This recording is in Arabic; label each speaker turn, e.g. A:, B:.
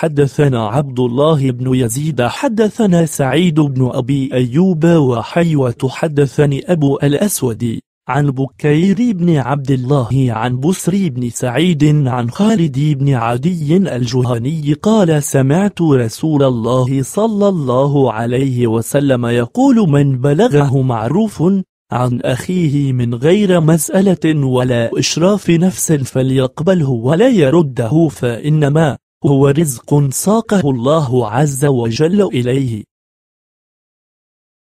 A: حدثنا عبد الله بن يزيد حدثنا سعيد بن أبي أيوب وحيوة حدثني أبو الأسود عن بكير بن عبد الله عن بسر بن سعيد عن خالد بن عدي الجهني قال سمعت رسول الله صلى الله عليه وسلم يقول من بلغه معروف عن أخيه من غير مسألة ولا إشراف نفس فليقبله ولا يرده فإنما هو رزق ساقه الله عز وجل إليه